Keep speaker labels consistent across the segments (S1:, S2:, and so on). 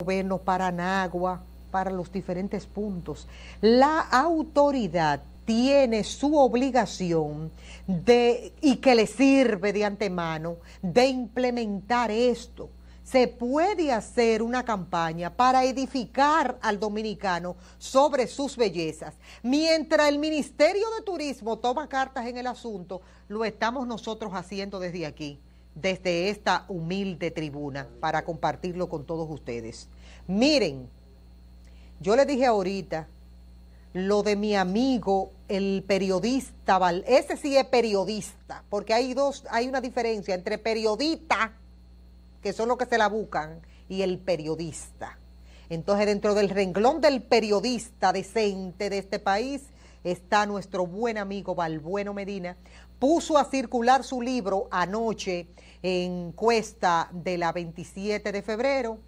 S1: Gobierno Paranagua para los diferentes puntos. La autoridad tiene su obligación de y que le sirve de antemano de implementar esto. Se puede hacer una campaña para edificar al dominicano sobre sus bellezas. Mientras el Ministerio de Turismo toma cartas en el asunto, lo estamos nosotros haciendo desde aquí desde esta humilde tribuna para compartirlo con todos ustedes. Miren, yo les dije ahorita lo de mi amigo, el periodista, ese sí es periodista, porque hay dos, hay una diferencia entre periodista, que son los que se la buscan, y el periodista. Entonces, dentro del renglón del periodista decente de este país está nuestro buen amigo Valbueno Medina. Puso a circular su libro anoche encuesta de la 27 de febrero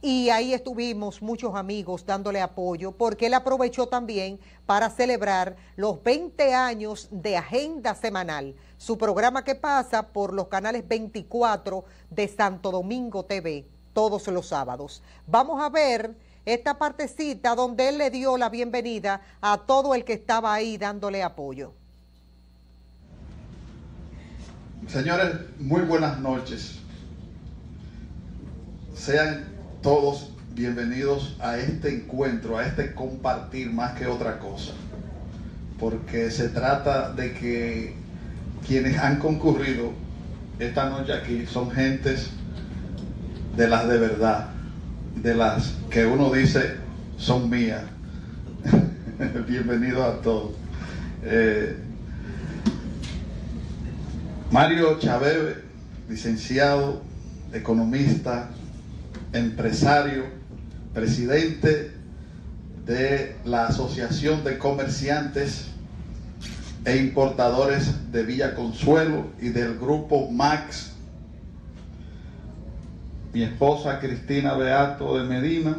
S1: y ahí estuvimos muchos amigos dándole apoyo porque él aprovechó también para celebrar los 20 años de agenda semanal, su programa que pasa por los canales 24 de Santo Domingo TV todos los sábados. Vamos a ver esta partecita donde él le dio la bienvenida a todo el que estaba ahí dándole apoyo.
S2: Señores, muy buenas noches. Sean todos bienvenidos a este encuentro, a este compartir más que otra cosa. Porque se trata de que quienes han concurrido esta noche aquí son gentes de las de verdad, de las que uno dice son mías. Bienvenidos a todos. Eh, Mario Chabebe, licenciado, economista, empresario, presidente de la Asociación de Comerciantes e Importadores de Villa Consuelo y del grupo Max. Mi esposa Cristina Beato de Medina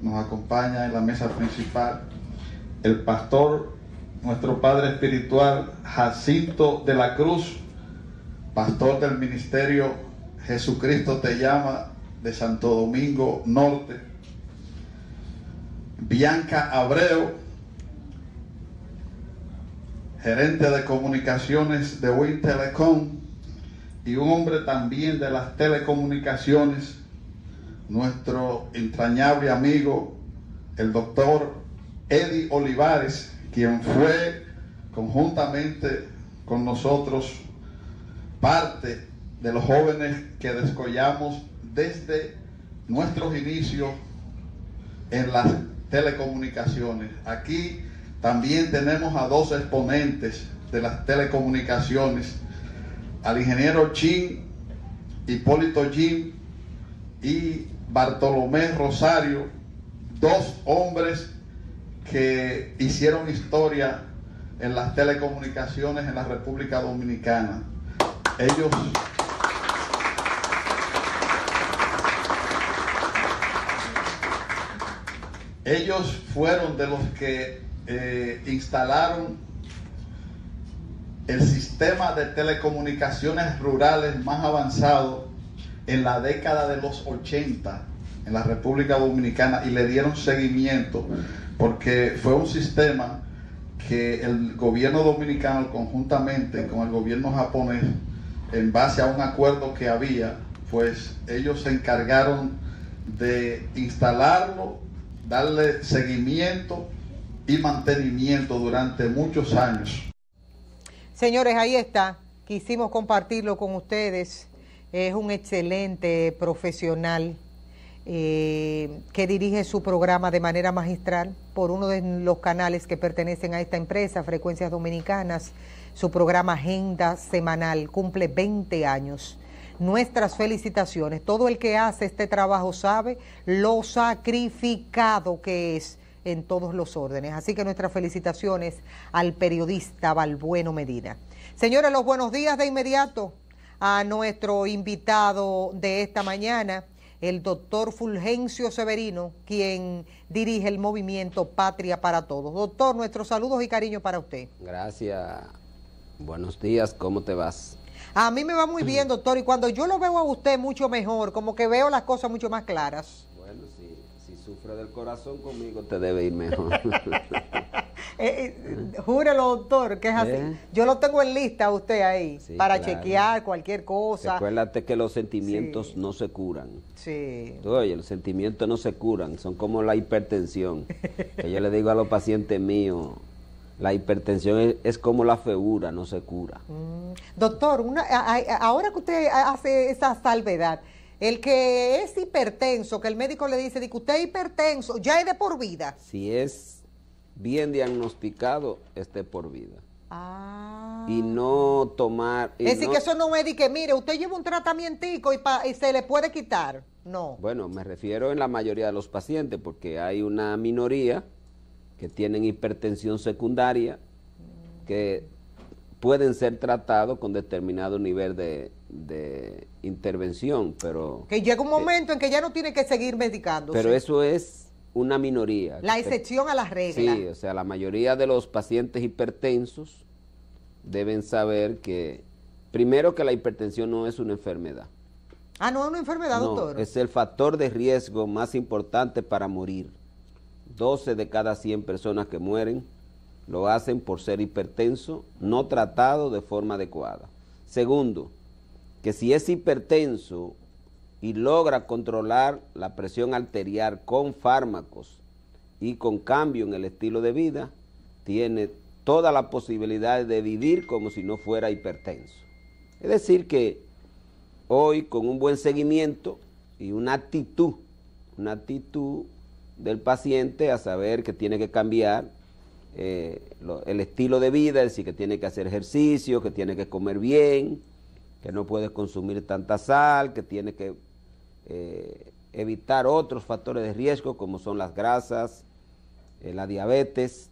S2: nos acompaña en la mesa principal. El pastor, nuestro padre espiritual Jacinto de la Cruz pastor del ministerio Jesucristo te llama de Santo Domingo Norte, Bianca Abreu, gerente de comunicaciones de Win Telecom y un hombre también de las telecomunicaciones, nuestro entrañable amigo, el doctor Eddie Olivares, quien fue conjuntamente con nosotros parte de los jóvenes que descollamos desde nuestros inicios en las telecomunicaciones. Aquí también tenemos a dos exponentes de las telecomunicaciones, al ingeniero Chin, Hipólito Jim y Bartolomé Rosario, dos hombres que hicieron historia en las telecomunicaciones en la República Dominicana. Ellos ellos fueron de los que eh, instalaron el sistema de telecomunicaciones rurales más avanzado en la década de los 80 en la República Dominicana y le dieron seguimiento porque fue un sistema que el gobierno dominicano conjuntamente con el gobierno japonés en base a un acuerdo que había, pues ellos se encargaron de instalarlo, darle seguimiento y mantenimiento durante muchos años.
S1: Señores, ahí está. Quisimos compartirlo con ustedes. Es un excelente profesional eh, que dirige su programa de manera magistral por uno de los canales que pertenecen a esta empresa, Frecuencias Dominicanas. Su programa Agenda Semanal cumple 20 años. Nuestras felicitaciones. Todo el que hace este trabajo sabe lo sacrificado que es en todos los órdenes. Así que nuestras felicitaciones al periodista Balbueno Medina. Señores, los buenos días de inmediato a nuestro invitado de esta mañana, el doctor Fulgencio Severino, quien dirige el movimiento Patria para Todos. Doctor, nuestros saludos y cariño para usted.
S3: Gracias Buenos días, ¿cómo te vas?
S1: A mí me va muy bien, doctor, y cuando yo lo veo a usted mucho mejor, como que veo las cosas mucho más claras.
S3: Bueno, sí, si sufre del corazón conmigo te
S1: debe ir mejor. Eh, eh, júrelo, doctor, que es así. ¿Eh? Yo lo tengo en lista a usted ahí para chequear cualquier cosa. Acuérdate
S3: que los sentimientos no se curan. Sí. oye, los sentimientos no se curan, son como la hipertensión. que yo le digo a los pacientes míos, la hipertensión es, como la feura, no se cura. Mm.
S1: Doctor, una, ahora que usted hace esa salvedad, el que es hipertenso, que el médico le dice, que usted es hipertenso, ya es de por vida.
S3: Si es bien diagnosticado, es por vida. Ah. Y no tomar... es decir, que eso
S1: no es de que, mire, usted lleva un tratamiento y se le puede quitar.
S3: No. Bueno, me refiero en la mayoría de los pacientes, porque hay una minoría que tienen hipertensión secundaria, que pueden ser tratados con determinado nivel de, intervención, pero...
S1: Que llega un eh, momento en que ya no tiene que seguir medicándose. Pero
S3: eso es una minoría. La excepción
S1: a las reglas. Sí, o
S3: sea, la mayoría de los pacientes hipertensos deben saber que, primero que la hipertensión no es una enfermedad.
S1: Ah, no es una enfermedad, doctor.
S3: Es el factor de riesgo más importante para morir. 12 de cada 100 personas que mueren lo hacen por ser hipertenso no tratado de forma adecuada. Segundo, que si es hipertenso y logra controlar la presión arterial con fármacos y con cambio en el estilo de vida, tiene toda la posibilidad de vivir como si no fuera hipertenso. Es decir, que hoy con un buen seguimiento y una actitud, una actitud del paciente a saber que tiene que cambiar eh, el estilo de vida, es decir, que tiene que hacer ejercicio, que tiene que comer bien, que no puede consumir tanta sal, que tiene que eh, evitar otros factores de riesgo como son las grasas, eh, la diabetes,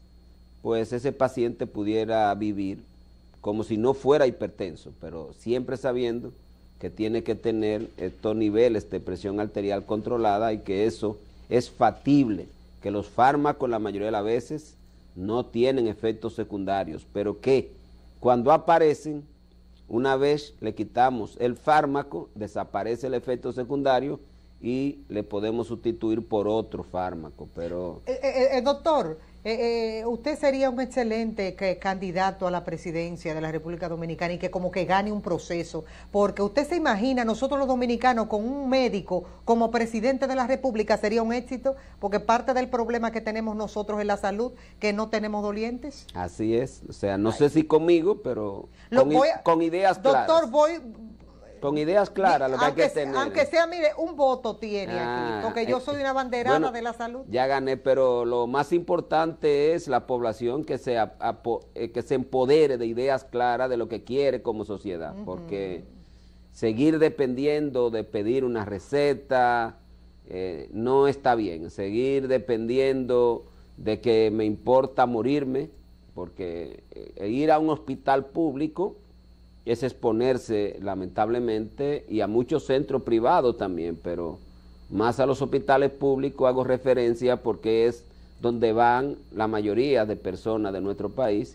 S3: pues ese paciente pudiera vivir como si no fuera hipertenso, pero siempre sabiendo que tiene que tener estos niveles de presión arterial controlada y que eso es factible que los fármacos la mayoría de las veces no tienen efectos secundarios, pero que cuando aparecen, una vez le quitamos el fármaco, desaparece el efecto secundario y le podemos sustituir por otro fármaco. Pero
S1: el eh, eh, eh, doctor, eh, eh, usted sería un excelente eh, candidato a la presidencia de la República Dominicana y que como que gane un proceso, porque usted se imagina, nosotros los dominicanos con un médico como presidente de la República sería un éxito, porque parte del problema que tenemos nosotros en la salud, que no tenemos dolientes.
S3: Así es, o sea, no sé si conmigo, pero con, con, ideas claras. Doctor, voy con ideas claras, lo que hay que tener. Aunque
S1: sea, mire, un voto tiene aquí, ah, porque yo soy una banderada de la salud.
S3: Ya gané, pero lo más importante es la población que se, eh, que se empodere de ideas claras de lo que quiere como sociedad, porque seguir dependiendo de pedir una receta eh, no está bien, seguir dependiendo de que me importa morirme, porque eh, ir a un hospital público es exponerse lamentablemente y a muchos centros privados también, pero más a los hospitales públicos hago referencia porque es donde van la mayoría de personas de nuestro país,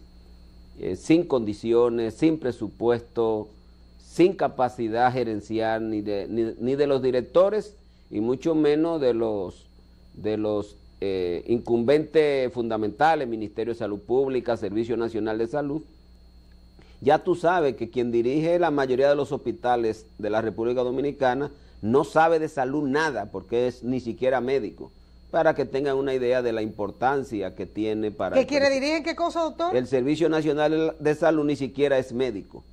S3: eh, sin condiciones, sin presupuesto, sin capacidad gerencial ni de, los directores y mucho menos de los, de los eh, incumbentes fundamentales, Ministerio de Salud Pública, Servicio Nacional de Salud, ya tú sabes que quien dirige la mayoría de los hospitales de la República Dominicana no sabe de salud nada porque es ni siquiera médico. Para que tengan una idea de la importancia que tiene para... ¿Qué quiere
S1: dirigir? ¿Qué cosa, doctor?
S3: El Servicio Nacional de Salud ni siquiera es médico.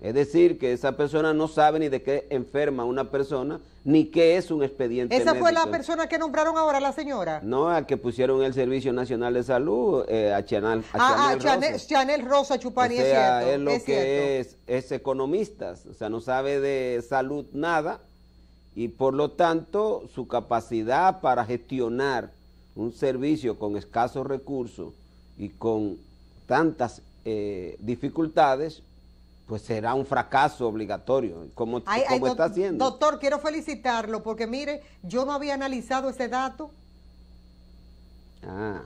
S3: Es decir, que esa persona no sabe ni de qué enferma una persona, ni qué es un expediente. ¿Esa fue la persona
S1: que nombraron ahora, la señora?
S3: No, a que pusieron el Servicio Nacional de Salud, eh, a, Chanel, ah, ah, Chanel,
S1: Rosa. Chanel Chupani, es lo que
S3: es, economista, o sea, no sabe de salud nada y por lo tanto su capacidad para gestionar un servicio con escasos recursos y con tantas eh, dificultades pues será un fracaso obligatorio, como, está Doctor,
S1: quiero felicitarlo porque mire, yo no había analizado ese dato. Ah.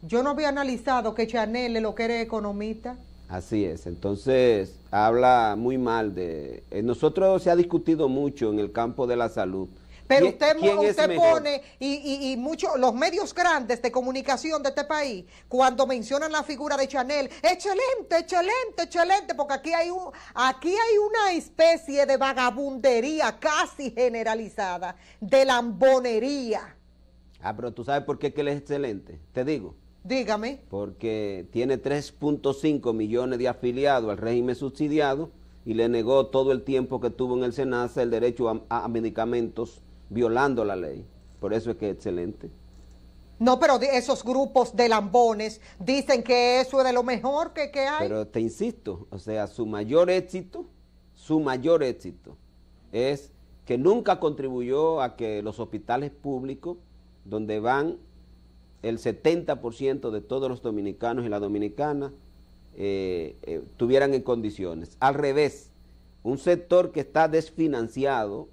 S1: Yo no había analizado que Chanel es lo que era economista.
S3: Así es, entonces habla muy mal de... Eh, nosotros se ha discutido mucho en el campo de la salud pero usted, usted pone,
S1: y, y, muchos, los medios grandes de comunicación de este país, cuando mencionan la figura de Chanel, excelente, excelente, excelente, porque aquí hay, un, aquí hay una especie de vagabundería casi generalizada, de lambonería.
S3: Ah, pero tú sabes por qué que él es excelente, te digo. Dígame. Porque tiene 3.5 millones de afiliados al régimen subsidiado y le negó todo el tiempo que tuvo en el SENASA el derecho a medicamentos violando la ley. Por eso es que es excelente.
S1: No, pero esos grupos de lambones dicen que eso es de lo mejor que, hay.
S3: Pero te insisto, o sea, su mayor éxito, su mayor éxito es que nunca contribuyó a que los hospitales públicos, donde van el 70% de todos los dominicanos y la dominicana eh, eh, tuvieran en condiciones. Al revés, un sector que está desfinanciado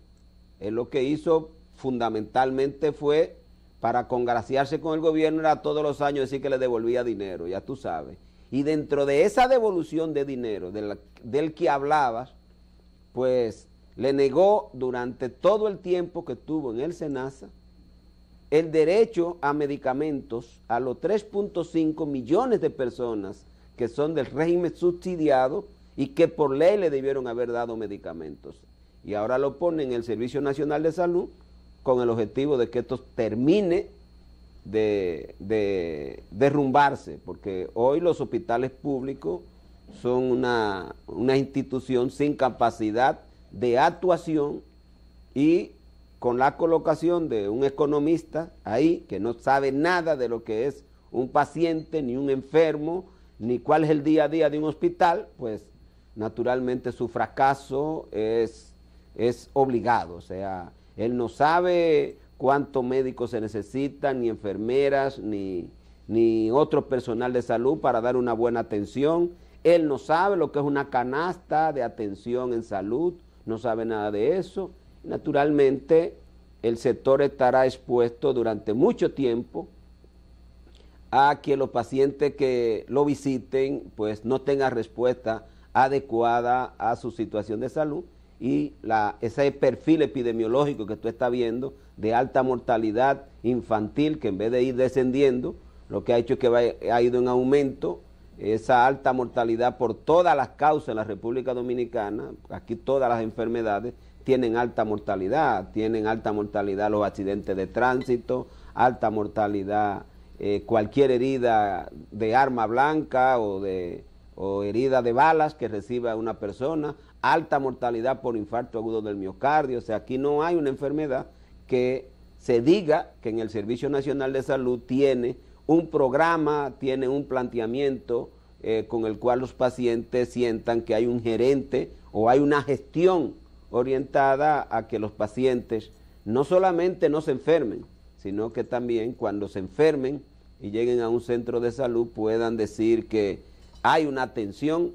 S3: él lo que hizo fundamentalmente fue para congraciarse con el gobierno era todos los años decir que le devolvía dinero, ya tú sabes. Y dentro de esa devolución de dinero del que hablabas, pues le negó durante todo el tiempo que tuvo en el SENASA el derecho a medicamentos a los 3.5 millones de personas que son del régimen subsidiado y que por ley le debieron haber dado medicamentos y ahora lo pone en el Servicio Nacional de Salud con el objetivo de que esto termine de, derrumbarse, porque hoy los hospitales públicos son una institución sin capacidad de actuación y con la colocación de un economista ahí que no sabe nada de lo que es un paciente, ni un enfermo, ni cuál es el día a día de un hospital, pues naturalmente su fracaso es es obligado, o sea, él no sabe cuántos médicos se necesitan, ni enfermeras, ni, otro personal de salud para dar una buena atención. Él no sabe lo que es una canasta de atención en salud, no sabe nada de eso. Naturalmente, el sector estará expuesto durante mucho tiempo a que los pacientes que lo visiten pues no tengan respuesta adecuada a su situación de salud y la, ese perfil epidemiológico que tú estás viendo de alta mortalidad infantil que en vez de ir descendiendo, lo que ha hecho es que ha ido en aumento esa alta mortalidad por todas las causas en la República Dominicana, aquí todas las enfermedades tienen alta mortalidad, tienen alta mortalidad los accidentes de tránsito, alta mortalidad eh, cualquier herida de arma blanca o de o herida de balas que reciba una persona, alta mortalidad por infarto agudo del miocardio, o sea, aquí no hay una enfermedad que se diga que en el Servicio Nacional de Salud tiene un programa, tiene un planteamiento eh, con el cual los pacientes sientan que hay un gerente o hay una gestión orientada a que los pacientes no solamente no se enfermen, sino que también cuando se enfermen y lleguen a un centro de salud puedan decir que hay una atención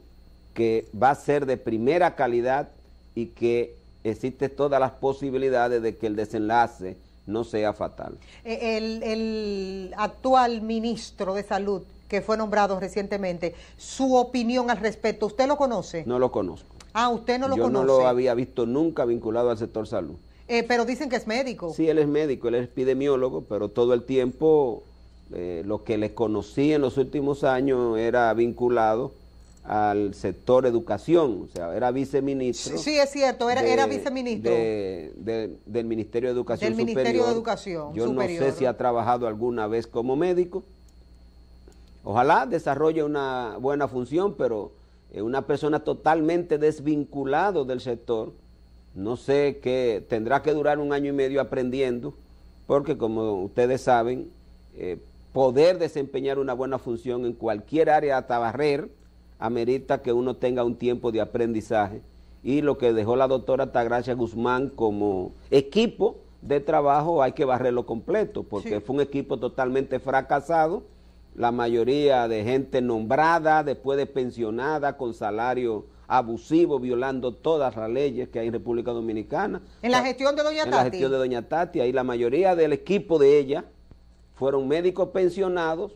S3: que va a ser de primera calidad y que existe todas las posibilidades de que el desenlace no sea fatal.
S1: Eh, el, actual ministro de Salud, que fue nombrado recientemente, su opinión al respecto, ¿usted lo conoce?
S3: No lo conozco.
S1: Ah, usted no lo conoce. Yo no lo había
S3: visto nunca vinculado al sector salud.
S1: Eh, pero dicen que es médico.
S3: Sí, él es médico, él es epidemiólogo, pero todo el tiempo eh, lo que le conocí en los últimos años era vinculado al sector educación, o sea, era viceministro. Sí,
S1: es cierto, era, era viceministro.
S3: del Ministerio de Educación del Superior. Ministerio de Educación Yo no sé si ha trabajado alguna vez como médico. Ojalá desarrolle una buena función, pero eh, una persona totalmente desvinculado del sector, no sé qué, tendrá que durar un año y medio aprendiendo, porque como ustedes saben, eh, poder desempeñar una buena función en cualquier área de barrer amerita que uno tenga un tiempo de aprendizaje y lo que dejó la doctora Tagracia Guzmán como equipo de trabajo hay que barrerlo completo, porque fue un equipo totalmente fracasado, la mayoría de gente nombrada, después de pensionada, con salario abusivo, violando todas las leyes que hay en República Dominicana. En
S1: la ah, gestión de Doña Tatia Tati. En la gestión de
S3: Doña Tati, ahí la mayoría del equipo de ella fueron médicos pensionados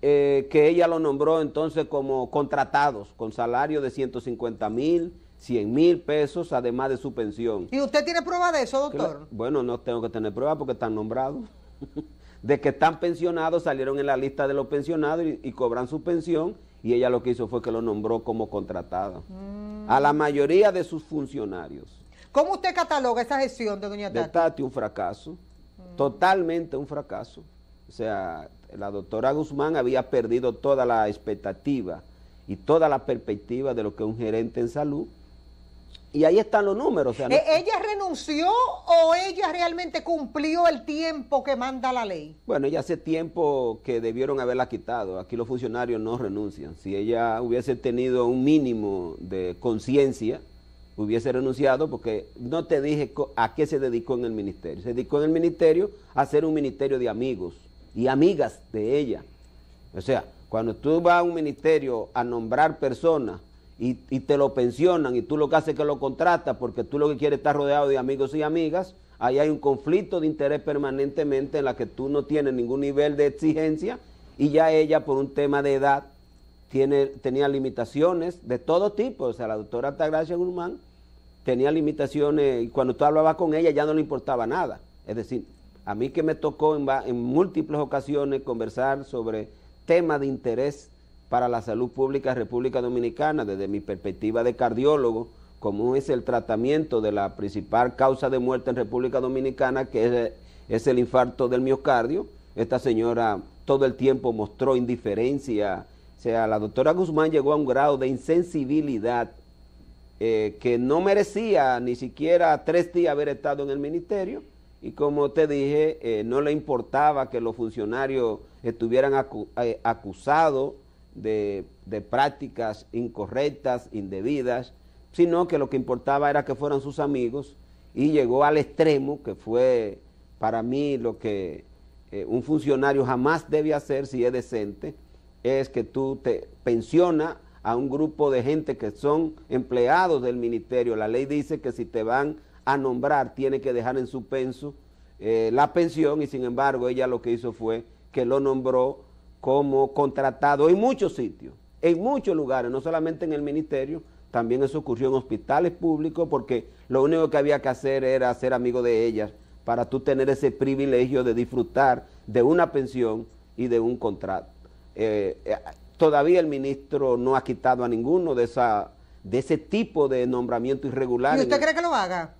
S3: eh, que ella lo nombró entonces como contratados con salario de 150 mil, 100 mil pesos, además de su pensión.
S1: ¿Y usted tiene prueba de eso, doctor?
S3: bueno, no tengo que tener prueba porque están nombrados. de que están pensionados, salieron en la lista de los pensionados y, cobran su pensión, y ella lo que hizo fue que lo nombró como contratado. Mm. a la mayoría de sus funcionarios.
S1: ¿Cómo usted cataloga esa gestión de doña Tati? De
S3: Tati un fracaso, mm. totalmente un fracaso. O sea, la doctora Guzmán había perdido toda la expectativa y toda la perspectiva de lo que es un gerente en salud. Y ahí están los números. ¿E-,
S1: ¿Ella renunció o ella realmente cumplió el tiempo que manda la ley?
S3: Bueno, ya hace tiempo que debieron haberla quitado. Aquí los funcionarios no renuncian. Si ella hubiese tenido un mínimo de conciencia, hubiese renunciado porque no te dije a qué se dedicó en el ministerio. Se dedicó en el ministerio a ser un ministerio de amigos y amigas de ella. O sea, cuando tú vas a un ministerio a nombrar personas y, te lo pensionan y tú lo que haces es que lo contratas porque tú lo que quieres estar rodeado de amigos y amigas, ahí hay un conflicto de interés permanentemente en la que tú no tienes ningún nivel de exigencia y ya ella por un tema de edad tiene, tenía limitaciones de todo tipo. O sea, la doctora Altagracia Guzmán tenía limitaciones y cuando tú hablabas con ella ya no le importaba nada. Es decir, a mí que me tocó en, múltiples ocasiones conversar sobre temas de interés para la salud pública de República Dominicana, desde mi perspectiva de cardiólogo, como es el tratamiento de la principal causa de muerte en República Dominicana, que es, el infarto del miocardio. Esta señora todo el tiempo mostró indiferencia. O sea, la doctora Guzmán llegó a un grado de insensibilidad eh, que no merecía ni siquiera tres días haber estado en el ministerio y como te dije, eh, no le importaba que los funcionarios estuvieran eh, acusados de, prácticas incorrectas, indebidas, sino que lo que importaba era que fueran sus amigos y llegó al extremo, que fue para mí lo que eh, un funcionario jamás debe hacer si es decente, es que tú te pensiona a un grupo de gente que son empleados del ministerio. La ley dice que si te van a nombrar tiene que dejar en suspenso eh, la pensión y sin embargo ella lo que hizo fue que lo nombró como contratado en muchos sitios, en muchos lugares, no solamente en el ministerio, también eso ocurrió en hospitales públicos porque lo único que había que hacer era ser amigo de ella para tú tener ese privilegio de disfrutar de una pensión y de un contrato. Eh, eh, todavía el ministro no ha quitado a ninguno de, esa, de ese tipo de nombramiento irregular. ¿Y usted cree
S1: que lo haga?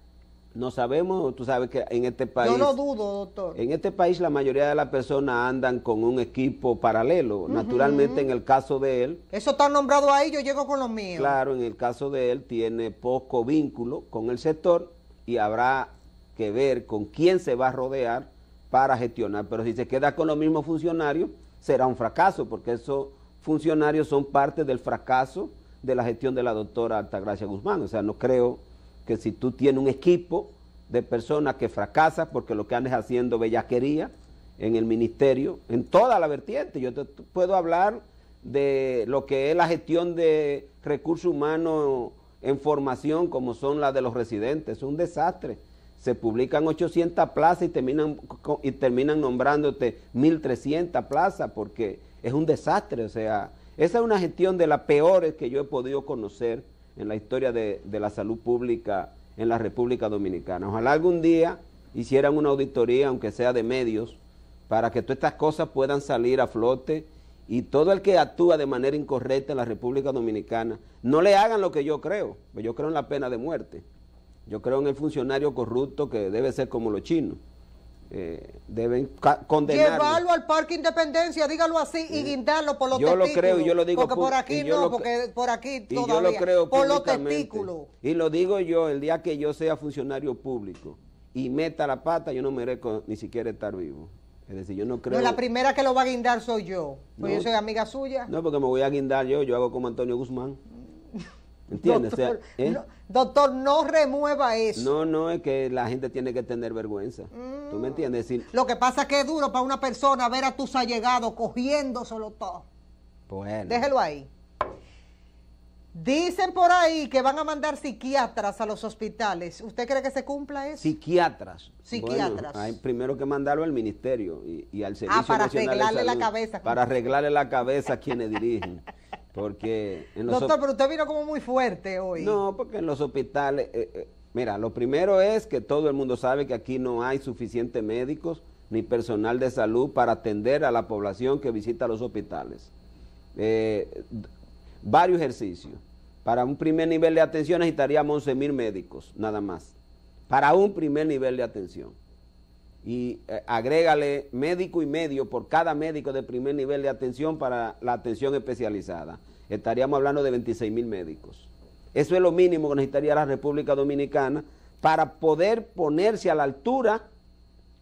S3: No sabemos, tú sabes que en este país... Yo no
S1: dudo, doctor.
S3: En este país la mayoría de las personas andan con un equipo paralelo. Naturalmente en el caso de
S1: él... Eso está nombrado ahí, yo llego con los míos. Claro,
S3: en el caso de él tiene poco vínculo con el sector y habrá que ver con quién se va a rodear para gestionar. Pero si se queda con los mismos funcionarios, será un fracaso, porque esos funcionarios son parte del fracaso de la gestión de la doctora Altagracia Guzmán. O sea, no creo que si tú tienes un equipo de personas que fracasas porque lo que andes haciendo bellaquería en el ministerio, en toda la vertiente, yo te puedo hablar de lo que es la gestión de recursos humanos en formación como son las de los residentes, es un desastre. Se publican 800 plazas y terminan, y terminan nombrándote 1.300 plazas porque es un desastre. O sea, esa es una gestión de las peores que yo he podido conocer en la historia de, la salud pública en la República Dominicana. Ojalá algún día hicieran una auditoría, aunque sea de medios, para que todas estas cosas puedan salir a flote y todo el que actúa de manera incorrecta en la República Dominicana, no le hagan lo que yo creo, pues yo creo en la pena de muerte, yo creo en el funcionario corrupto que debe ser como los chinos eh, deben condenarlo. Llevarlo
S1: al Parque Independencia, dígalo así, y guindarlo por los testículos. Yo lo creo y yo lo digo. Porque por aquí no, porque por aquí todavía. por los testículos.
S3: Y lo digo yo, el día que yo sea funcionario público y meta la pata, yo no merezco ni siquiera estar vivo. Es decir, yo no creo... No, la
S1: primera que lo va a guindar soy yo. Pues yo soy amiga suya.
S3: No, porque me voy a guindar yo, yo hago como Antonio Guzmán. ¿Entiendes?
S1: Doctor, no
S3: remueva eso. No, no, es que la gente tiene que tener vergüenza. ¿Tú me mm. entiendes? Lo que pasa es
S1: que es duro para una persona ver a tus allegados cogiéndoselo todo.
S3: Bueno. Déjelo
S1: ahí. Dicen por ahí que van a mandar psiquiatras a los hospitales. ¿Usted cree que se cumpla eso?
S3: Psiquiatras. Psiquiatras. hay primero que mandarlo al ministerio y, al ah, Servicio ah, para arreglarle la cabeza. Para arreglarle la cabeza a quienes dirigen. Porque Doctor, pero
S1: usted vino como muy fuerte hoy. No, porque
S3: en los hospitales, eh, eh, mira, lo primero es que todo el mundo sabe que aquí no hay suficientes médicos ni personal de salud para atender a la población que visita los hospitales. Eh, varios ejercicios. Para un primer nivel de atención necesitaríamos 11 mil médicos, nada más. Para un primer nivel de atención y eh, agrégale médico y medio por cada médico de primer nivel de atención para la atención especializada. Estaríamos hablando de 26 mil médicos. Eso es lo mínimo que necesitaría la República Dominicana para poder ponerse a la altura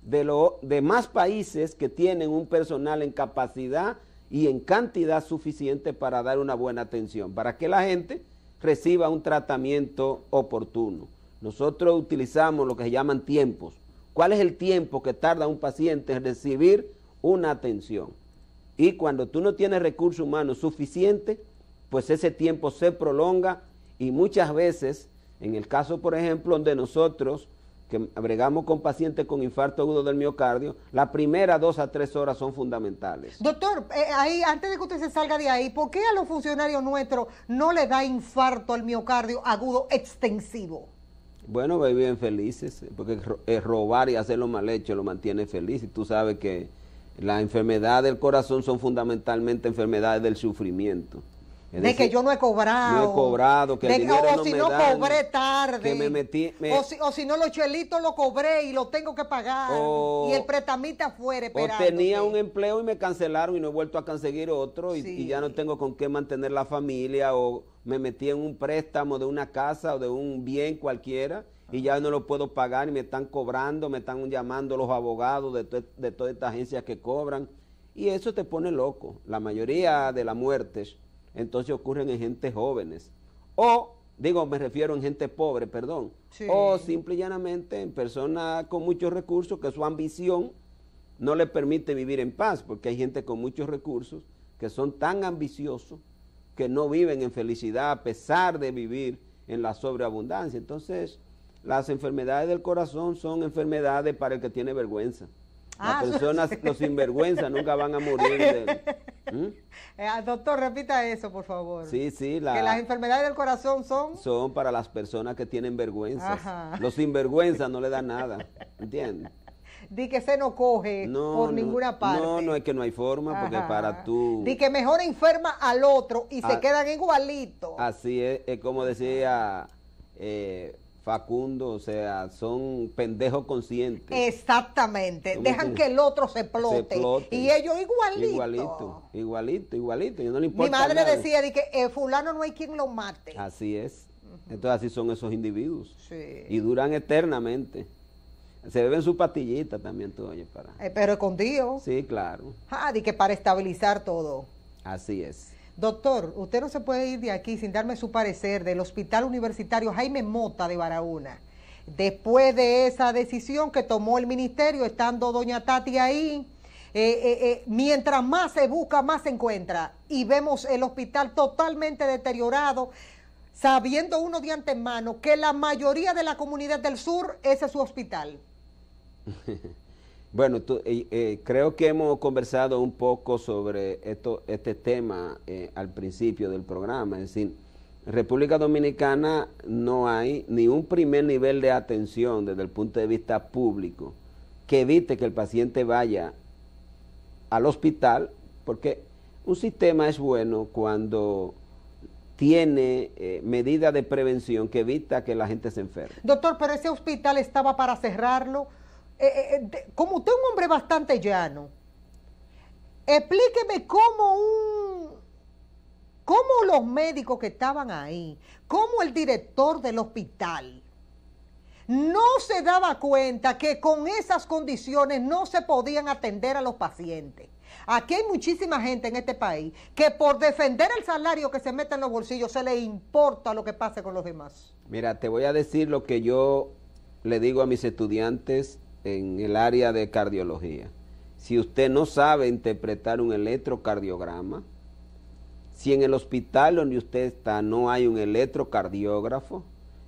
S3: de los demás países que tienen un personal en capacidad y en cantidad suficiente para dar una buena atención, para que la gente reciba un tratamiento oportuno. Nosotros utilizamos lo que se llaman tiempos cuál es el tiempo que tarda un paciente en recibir una atención. Y cuando tú no tienes recursos humanos suficientes, pues ese tiempo se prolonga y muchas veces, en el caso por ejemplo donde nosotros que abregamos con pacientes con infarto agudo del miocardio, las primeras dos a tres horas son fundamentales.
S1: Doctor, eh, ahí, antes de que usted se salga de ahí, ¿por qué a los funcionarios nuestros no le da infarto al miocardio agudo extensivo?
S3: Bueno, viven felices, porque eh, robar y hacer lo mal hecho lo mantiene feliz. Y tú sabes que las enfermedades del corazón son fundamentalmente enfermedades del sufrimiento. de que yo no he cobrado. No he cobrado, que el dinero o si no cobré
S1: tarde. o, si, no los chelitos lo cobré y lo tengo que pagar. y el pretamita fuera esperando. O tenía
S3: un empleo y me cancelaron y no he vuelto a conseguir otro y ya no tengo con qué mantener la familia o me metí en un préstamo de una casa o de un bien cualquiera y ya no lo puedo pagar y me están cobrando, me están llamando los abogados de, de todas estas agencias que cobran y eso te pone loco. La mayoría de las muertes entonces ocurren en gente jóvenes o, digo, me refiero en gente pobre, perdón, o simple y llanamente en personas con muchos recursos que su ambición no le permite vivir en paz porque hay gente con muchos recursos que son tan ambiciosos que no viven en felicidad a pesar de vivir en la sobreabundancia. Entonces, las enfermedades del corazón son enfermedades para el que tiene vergüenza. Ah, las personas, los sinvergüenzas, nunca van a morir. De... ¿Mm?
S1: Eh, ah, doctor, repita eso, por favor.
S3: Sí, sí. Que las
S1: enfermedades del corazón son...
S3: Son para las personas que tienen vergüenza. Los sinvergüenzas no le dan nada, ¿entiendes?
S1: di que se no coge por ninguna parte. No,
S3: no es que no hay forma, porque para tú. Di
S1: que mejor enferma al otro y se ah. quedan igualitos.
S3: Así es, es como decía. Eh, Facundo, o sea, son pendejos conscientes.
S1: Exactamente, dejan que el otro se explote Y ellos igualitos
S3: Igualito, igualito, igualito. Mi madre decía
S1: de que eh, fulano no hay quien lo mate.
S3: Así es. Entonces así son esos individuos. Sí. Y duran eternamente. Se beben su pastillita también, tú, oye, para.
S1: Eh, pero escondido.
S3: Sí, claro.
S1: Ah, que para estabilizar todo. Así es. Doctor, usted no se puede ir de aquí sin darme su parecer del Hospital Universitario Jaime Mota de Barahona. Después de esa decisión que tomó el ministerio, estando doña Tati ahí, eh, eh, mientras más se busca, más se encuentra. Y vemos el hospital totalmente deteriorado, sabiendo uno de antemano que la mayoría de la comunidad del sur, ese es su hospital.
S3: bueno, eh, eh, creo que hemos conversado un poco sobre esto, este tema eh, al principio del programa, es decir, en República Dominicana no hay ni un primer nivel de atención desde el punto de vista público que evite que el paciente vaya al hospital, porque un sistema es bueno cuando tiene medida medidas de prevención que evita que la gente se enferme.
S1: Doctor, pero ese hospital estaba para cerrarlo eh, eh, eh, como usted es un hombre bastante llano, explíqueme cómo un, cómo los médicos que estaban ahí, cómo el director del hospital, no se daba cuenta que con esas condiciones no se podían atender a los pacientes. Aquí hay muchísima gente en este país que por defender el salario que se mete en los bolsillos se le importa lo que pase con los demás.
S3: Mira, te voy a decir lo que yo le digo a mis estudiantes en el área de cardiología. Si usted no sabe interpretar un electrocardiograma, si en el hospital donde usted está no hay un electrocardiógrafo,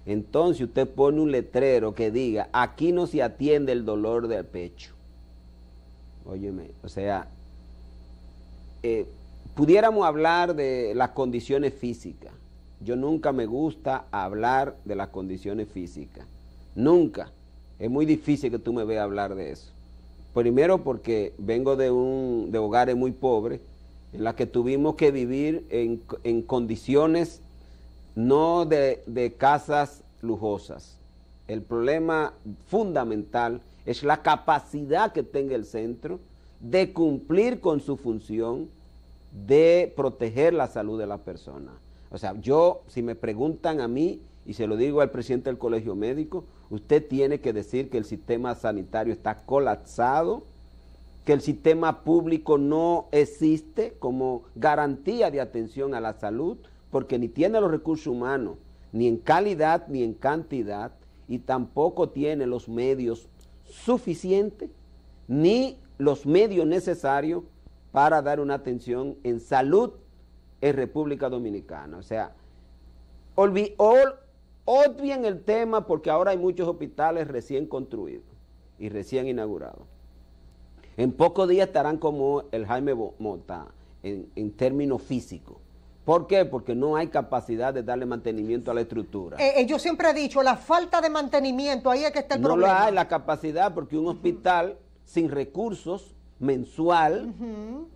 S3: entonces usted pone un letrero que diga, aquí no se atiende el dolor del pecho. Óyeme, o sea, eh, pudiéramos hablar de las condiciones físicas. Yo nunca me gusta hablar de las condiciones físicas. Nunca es muy difícil que tú me veas hablar de eso. Primero porque vengo de, un, de hogares muy pobres, en la que tuvimos que vivir en, condiciones no de, de casas lujosas. El problema fundamental es la capacidad que tenga el centro de cumplir con su función de proteger la salud de la persona. O sea, yo, si me preguntan a mí, y se lo digo al presidente del colegio médico, Usted tiene que decir que el sistema sanitario está colapsado, que el sistema público no existe como garantía de atención a la salud, porque ni tiene los recursos humanos, ni en calidad ni en cantidad, y tampoco tiene los medios suficientes, ni los medios necesarios para dar una atención en salud en República Dominicana. O sea, olvidó bien el tema porque ahora hay muchos hospitales recién construidos y recién inaugurados. En pocos días estarán como el Jaime Mota en, en términos físicos. ¿Por qué? Porque no hay capacidad de darle mantenimiento a la estructura.
S1: Eh, eh, yo siempre he dicho, la falta de mantenimiento, ahí es que está el problema. No la hay,
S3: la capacidad, porque un hospital sin recursos mensual.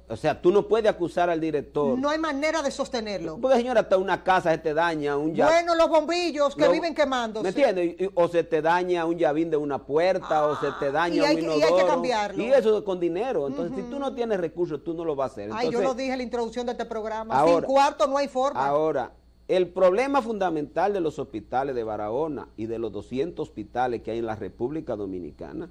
S3: O sea, tú no puedes acusar al director. No
S1: hay manera de sostenerlo.
S3: Porque, señora, hasta una casa se te daña, un Bueno,
S1: los bombillos que viven quemando. ¿Me
S3: entiendes? O se te daña un llavín de una puerta, o se te ah, daña un inodoro. Y hay que cambiarlo. Y eso con dinero. Entonces, si tú no tienes recursos, tú no lo vas a hacer. Ay, yo lo dije
S1: en la introducción de este programa. Sin cuarto no
S3: hay forma. Ahora, el problema fundamental de los hospitales de Barahona y de los 200 hospitales que hay en la República Dominicana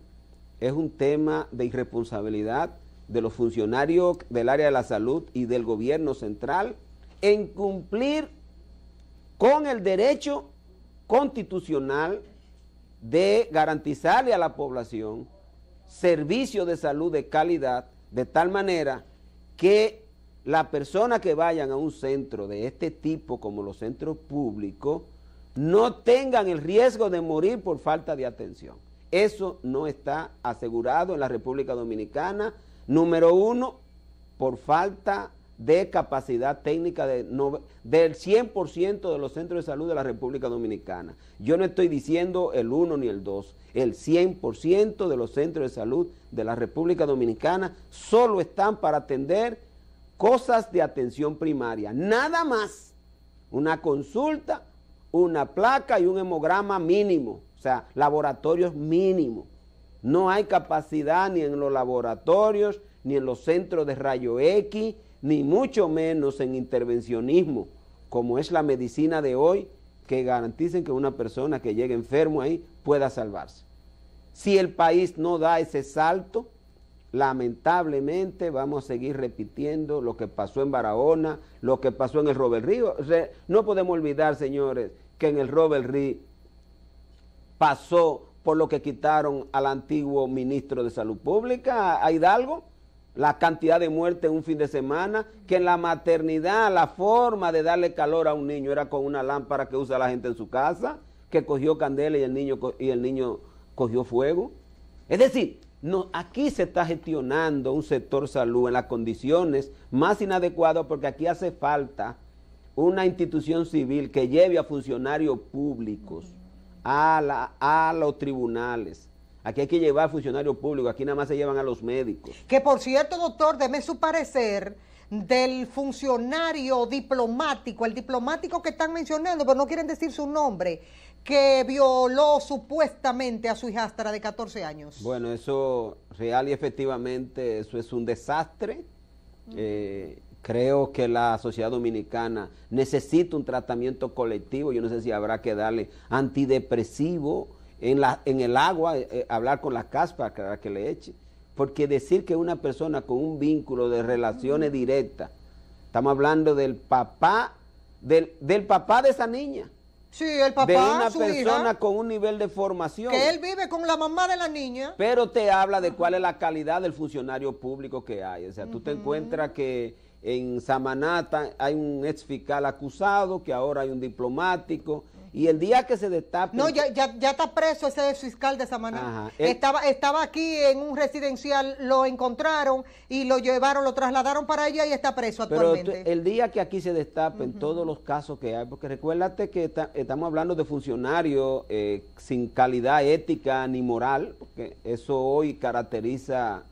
S3: es un tema de irresponsabilidad de los funcionarios del área de la salud y del gobierno central en cumplir con el derecho constitucional de garantizarle a la población servicios de salud de calidad de tal manera que las personas que vayan a un centro de este tipo como los centros públicos no tengan el riesgo de morir por falta de atención. Eso no está asegurado en la República Dominicana. Número uno, por falta de capacidad técnica de del 100% de los centros de salud de la República Dominicana. Yo no estoy diciendo el 1 ni el 2, el 100% de los centros de salud de la República Dominicana solo están para atender cosas de atención primaria, nada más. Una consulta, una placa y un hemograma mínimo. O sea, laboratorios mínimos. No hay capacidad ni en los laboratorios, ni en los centros de rayo X, ni mucho menos en intervencionismo, como es la medicina de hoy, que garanticen que una persona que llegue enfermo ahí pueda salvarse. Si el país no da ese salto, lamentablemente vamos a seguir repitiendo lo que pasó en Barahona, lo que pasó en el Robert Río. No podemos olvidar, señores, que en el Robert Río pasó por lo que quitaron al antiguo ministro de Salud Pública, a Hidalgo, la cantidad de muertes en un fin de semana, que en la maternidad la forma de darle calor a un niño era con una lámpara que usa la gente en su casa, que cogió candela y el niño, y el niño cogió fuego. Es decir, no, aquí se está gestionando un sector salud en las condiciones más inadecuadas porque aquí hace falta una institución civil que lleve a funcionarios públicos a, la, a los tribunales. Aquí hay que llevar funcionarios públicos, aquí nada más se llevan a los médicos.
S1: Que por cierto, doctor, deme su parecer del funcionario diplomático, el diplomático que están mencionando, pero no quieren decir su nombre, que violó supuestamente a su hijastra de 14 años.
S3: Bueno, eso real y efectivamente, eso es un desastre. Creo que la sociedad dominicana necesita un tratamiento colectivo. Yo no sé si habrá que darle antidepresivo en, la, en el agua, eh, eh, hablar con la caspa para que le eche. Porque decir que una persona con un vínculo de relaciones directas, estamos hablando del papá, del, papá de esa niña.
S1: Sí, el papá, de una persona
S3: con un nivel de formación. Que él
S1: vive con la mamá de la niña.
S3: Pero te habla de cuál es la calidad del funcionario público que hay. O sea, tú te encuentras que en Samanata hay un ex fiscal
S1: acusado, que ahora hay un diplomático, y el día que se destapa No, ya, ya, ya está preso ese ex fiscal de Samaná. estaba, estaba aquí en un residencial, lo encontraron y lo llevaron, lo trasladaron para allá y está preso actualmente. Pero
S3: el día que aquí se destapen en todos los casos que hay, porque recuérdate que estamos hablando de funcionarios eh, sin calidad ética ni moral, porque eso hoy caracteriza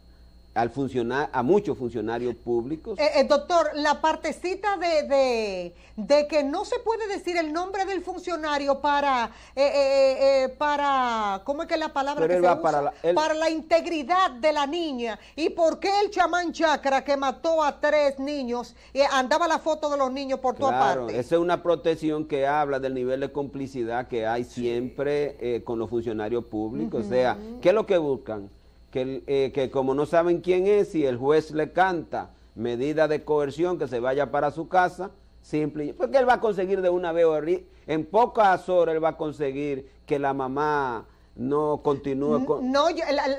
S3: al funcionar, a muchos funcionarios públicos.
S1: El eh, eh, doctor, la partecita de, de, que no se puede decir el nombre del funcionario para, eh, para ¿cómo es que la palabra que se Para la, integridad de la niña. ¿Y por qué el chamán Chacra que mató a tres niños andaba la foto de los niños por toda claro,
S3: Esa es una protección que habla del nivel de complicidad que hay siempre con los funcionarios públicos. O sea, ¿qué es lo que buscan? Eh, que, como no saben quién es, y el juez le canta medida de coerción que se vaya para su casa, simple, porque él va a conseguir de una vez, en pocas horas él va a conseguir que la mamá no continúe con... No,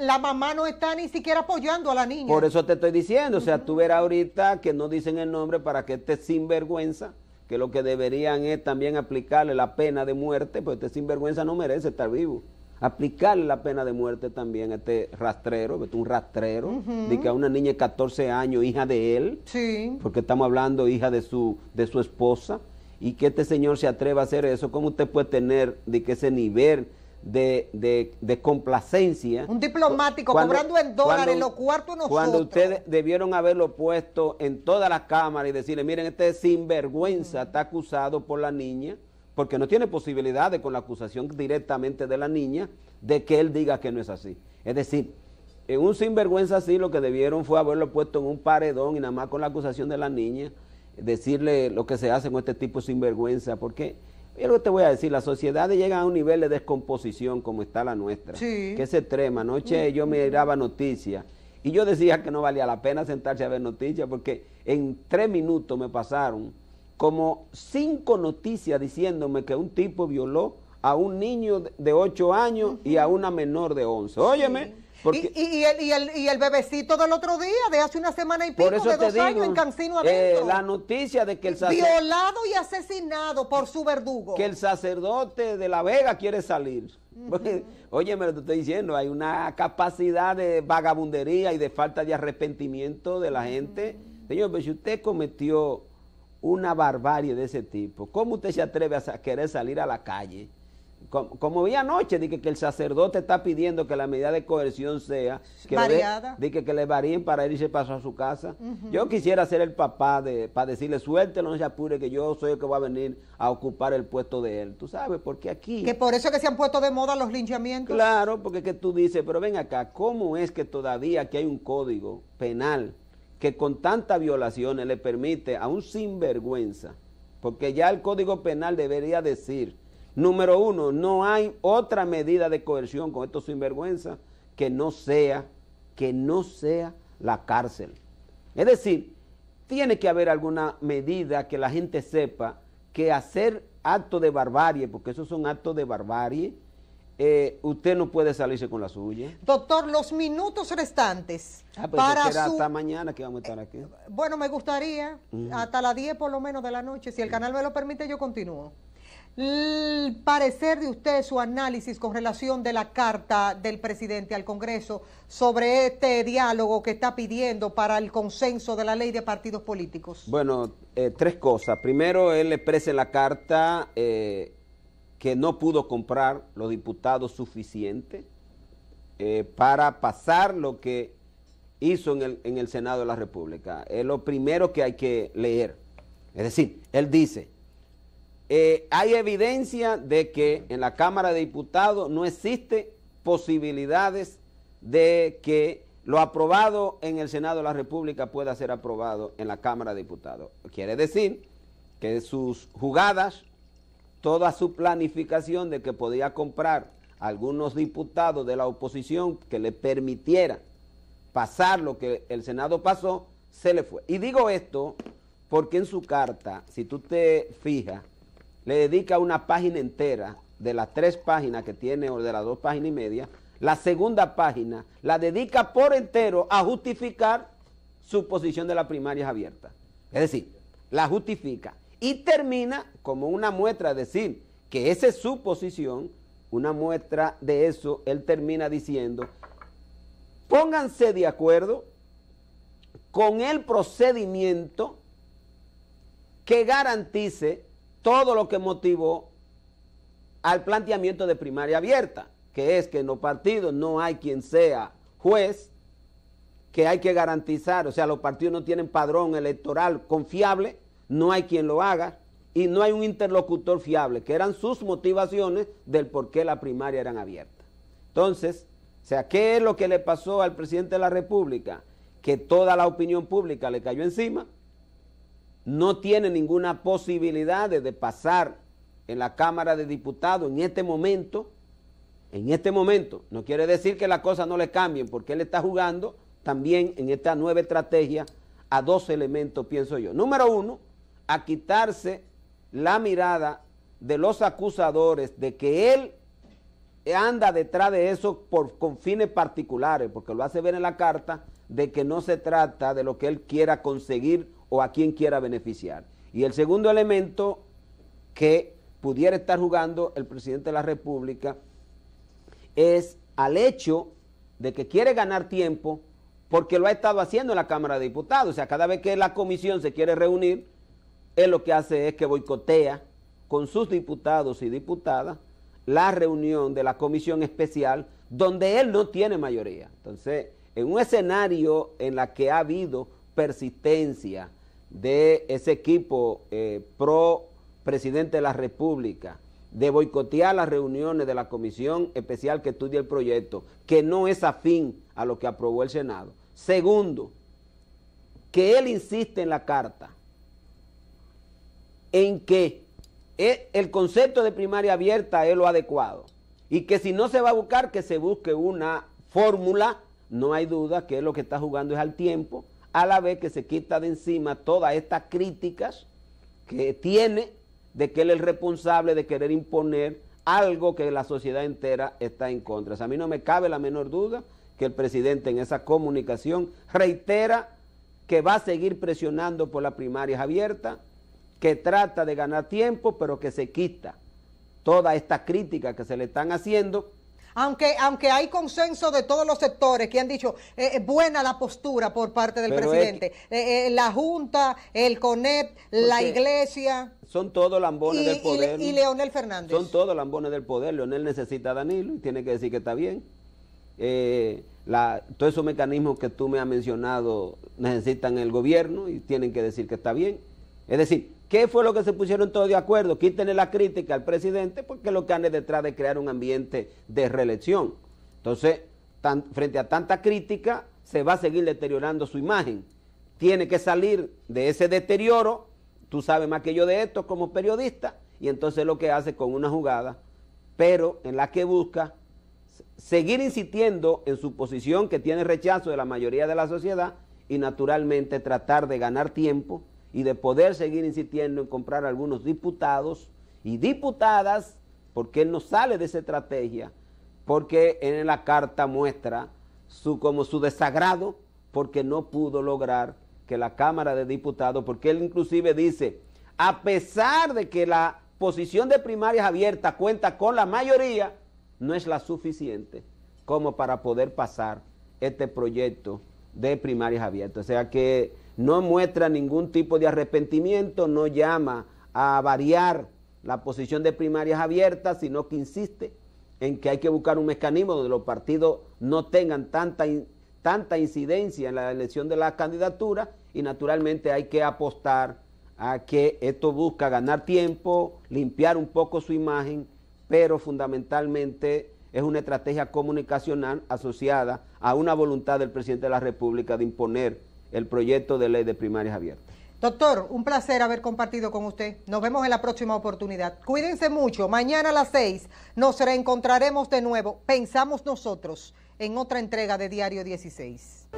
S1: la, mamá no está ni siquiera apoyando a la niña. Por
S3: eso te estoy diciendo, o sea, tú verás ahorita que no dicen el nombre para que esté sinvergüenza, que lo que deberían es también aplicarle la pena de muerte, pues este sinvergüenza no merece estar vivo aplicarle la pena de muerte también a este rastrero, este, un rastrero, de que a una niña de 14 años, hija de él, sí. porque estamos hablando hija de su, de su esposa, y que este señor se atreva a hacer eso, ¿cómo usted puede tener de que ese nivel de, de, complacencia? Un
S1: diplomático cobrando en dólares cuando, los cuartos nosotros. Cuando
S3: ustedes debieron haberlo puesto en todas las cámaras y decirle, miren, este sinvergüenza está acusado por la niña, porque no tiene posibilidades con la acusación directamente de la niña de que él diga que no es así. Es decir, en un sinvergüenza así lo que debieron fue haberlo puesto en un paredón y nada más con la acusación de la niña decirle lo que se hace con este tipo de sinvergüenza, porque yo lo que te voy a decir, las sociedades llegan a un nivel de descomposición como está la nuestra, que se trema. Anoche yo me miraba noticias y yo decía que no valía la pena sentarse a ver noticias porque en tres minutos me pasaron como cinco noticias diciéndome que un tipo violó a un niño de 8 años y a una menor de 11. Óyeme.
S1: y, el, bebecito del otro día, de hace una semana y pico, por eso de dos años en Cancino Eh, la
S3: noticia de que el sacerdote. Violado
S1: y asesinado por su verdugo. Que el
S3: sacerdote de La Vega quiere salir. Óyeme lo estoy diciendo, hay una capacidad de vagabundería y de falta de arrepentimiento de la gente. Señor, pero si usted cometió una barbarie de ese tipo. ¿Cómo usted se atreve a querer salir a la calle? Como, vi anoche, dije que el sacerdote está pidiendo que la medida de coerción sea que, Variada. dije que le varíen para irse paso a su casa. Yo quisiera ser el papá de, para decirle suéltelo, no se apure, que yo soy el que va a venir a ocupar el puesto de él. Tú sabes, porque aquí. Que por
S1: eso que se han puesto de moda los linchamientos.
S3: Claro, porque que tú dices, pero ven acá, ¿cómo es que todavía aquí hay un código penal? que con tantas violaciones le permite a un sinvergüenza, porque ya el Código Penal debería decir, número uno, no hay otra medida de coerción con estos sinvergüenza que no sea, que no sea la cárcel. Es decir, tiene que haber alguna medida que la gente sepa que hacer actos de barbarie, porque esos son actos de barbarie, eh, usted no puede salirse con la suya.
S1: Doctor, los minutos restantes. Ah, pues, para hasta
S3: mañana que vamos a estar aquí. Eh,
S1: bueno, me gustaría, hasta las 10 por lo menos de la noche, si el canal me lo permite, yo continúo. El parecer de usted, su análisis con relación de la carta del presidente al Congreso sobre este diálogo que está pidiendo para el consenso de la ley de partidos políticos.
S3: Bueno, eh, tres cosas. Primero, él expresa en la carta que no pudo comprar los diputados suficiente eh, para pasar lo que hizo en el, Senado de la República. Es lo primero que hay que leer. Es decir, él dice, eh, hay evidencia de que en la Cámara de Diputados no existe posibilidades de que lo aprobado en el Senado de la República pueda ser aprobado en la Cámara de Diputados. Quiere decir que sus jugadas toda su planificación de que podía comprar algunos diputados de la oposición que le permitiera pasar lo que el Senado pasó, se le fue. Y digo esto porque en su carta, si tú te fijas, le dedica una página entera de las tres páginas que tiene o de las dos páginas y media, la segunda página la dedica por entero a justificar su posición de la primaria abierta. Es decir, la justifica y termina como una muestra, decir que esa es su posición, una muestra de eso, él termina diciendo, pónganse de acuerdo con el procedimiento que garantice todo lo que motivó al planteamiento de primaria abierta, que es que en los partidos no hay quien sea juez, que hay que garantizar, o sea, los partidos no tienen padrón electoral confiable, no hay quien lo haga y no hay un interlocutor fiable, que eran sus motivaciones del por qué la primaria eran abiertas. Entonces, o sea, ¿qué es lo que le pasó al presidente de la República? Que toda la opinión pública le cayó encima, no tiene ninguna posibilidad de, de pasar en la Cámara de Diputados en este momento, en este momento, no quiere decir que las cosas no le cambien, porque él está jugando también en esta nueva estrategia a dos elementos, pienso yo. Número uno, a quitarse la mirada de los acusadores de que él anda detrás de eso por, con fines particulares, porque lo hace ver en la carta de que no se trata de lo que él quiera conseguir o a quien quiera beneficiar. Y el segundo elemento que pudiera estar jugando el presidente de la República es al hecho de que quiere ganar tiempo porque lo ha estado haciendo en la Cámara de Diputados. O sea, cada vez que la comisión se quiere reunir, él lo que hace es que boicotea con sus diputados y diputadas la reunión de la comisión especial donde él no tiene mayoría. Entonces, en un escenario en la que ha habido persistencia de ese equipo eh, pro presidente de la República, de boicotear las reuniones de la comisión especial que estudia el proyecto, que no es afín a lo que aprobó el Senado. Segundo, que él insiste en la carta en que e, el concepto de primaria abierta es lo adecuado y que si no se va a buscar, que se busque una fórmula, no hay duda que lo que está jugando es al tiempo, a la vez que se quita de encima todas estas críticas que tiene de que él es el responsable de querer imponer algo que la sociedad entera está en contra. a mí no me cabe la menor duda que el presidente en esa comunicación reitera que va a seguir presionando por las primarias abiertas, que trata de ganar tiempo, pero que se quita toda esta crítica que se le están haciendo.
S1: Aunque, aunque hay consenso de todos los sectores que han dicho eh, eh, buena la postura por parte del presidente, eh, la Junta, el CONEP, la Iglesia.
S3: Son todos lambones del poder. Y,
S1: Leonel Fernández. Son
S3: todos lambones del poder. Leonel necesita a Danilo y tiene que decir que está bien. todos esos mecanismos que tú me has mencionado necesitan el gobierno y tienen que decir que está bien. Es decir, ¿Qué fue lo que se pusieron todos de acuerdo? Quítenle la crítica al presidente porque lo que anda detrás de crear un ambiente de reelección. Entonces, frente a tanta crítica, se va a seguir deteriorando su imagen. Tiene que salir de ese deterioro, tú sabes más que yo de esto como periodista, y entonces lo que hace con una jugada, pero en la que busca seguir insistiendo en su posición que tiene rechazo de la mayoría de la sociedad y naturalmente tratar de ganar tiempo y de poder seguir insistiendo en comprar algunos diputados y diputadas, porque él no sale de esa estrategia, porque en la carta muestra su, como su desagrado, porque no pudo lograr que la Cámara de Diputados, porque él inclusive dice, a pesar de que la posición de primarias abiertas cuenta con la mayoría, no es la suficiente como para poder pasar este proyecto de primarias abiertas. O sea que no muestra ningún tipo de arrepentimiento, no llama a variar la posición de primarias abiertas, sino que insiste en que hay que buscar un mecanismo donde los partidos no tengan tanta, tanta incidencia en la elección de la candidatura y naturalmente hay que apostar a que esto busca ganar tiempo, limpiar un poco su imagen, pero fundamentalmente es una estrategia comunicacional asociada a una voluntad del presidente de la República de imponer el proyecto de ley de primarias abiertas.
S1: Doctor, un placer haber compartido con usted. Nos vemos en la próxima oportunidad. Cuídense mucho. Mañana a las seis nos reencontraremos de nuevo. Pensamos nosotros en otra entrega de Diario 16.